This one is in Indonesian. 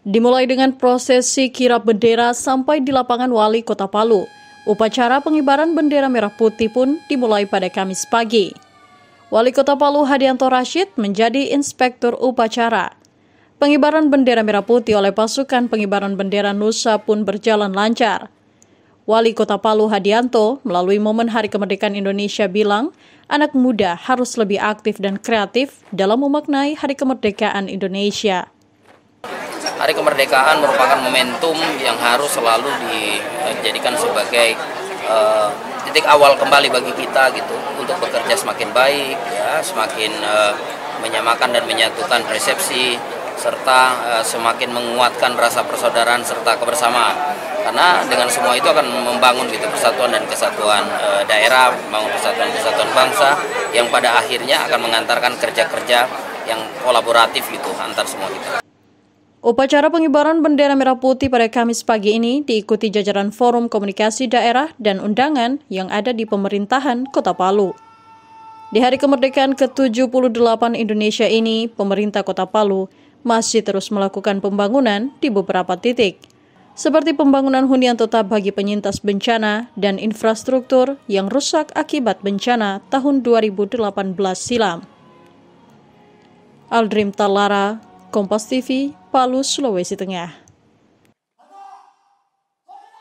Dimulai dengan prosesi kirap bendera sampai di lapangan wali kota Palu. Upacara pengibaran bendera merah putih pun dimulai pada Kamis pagi. Wali kota Palu Hadianto Rashid menjadi inspektur upacara. Pengibaran bendera merah putih oleh pasukan pengibaran bendera Nusa pun berjalan lancar. Wali kota Palu Hadianto melalui momen Hari Kemerdekaan Indonesia bilang, anak muda harus lebih aktif dan kreatif dalam memaknai Hari Kemerdekaan Indonesia. Hari kemerdekaan merupakan momentum yang harus selalu dijadikan sebagai uh, titik awal kembali bagi kita gitu untuk bekerja semakin baik ya, semakin uh, menyamakan dan menyatukan persepsi serta uh, semakin menguatkan rasa persaudaraan serta kebersamaan. Karena dengan semua itu akan membangun gitu persatuan dan kesatuan e, daerah, membangun persatuan kesatuan bangsa yang pada akhirnya akan mengantarkan kerja-kerja yang kolaboratif gitu antar semua kita. Upacara pengibaran bendera merah putih pada Kamis pagi ini diikuti jajaran Forum Komunikasi Daerah dan Undangan yang ada di pemerintahan Kota Palu. Di hari kemerdekaan ke-78 Indonesia ini, pemerintah Kota Palu masih terus melakukan pembangunan di beberapa titik, seperti pembangunan hunian tetap bagi penyintas bencana dan infrastruktur yang rusak akibat bencana tahun 2018 silam. Aldrim Talara, Kompas TV, Palu, Sulawesi Tengah.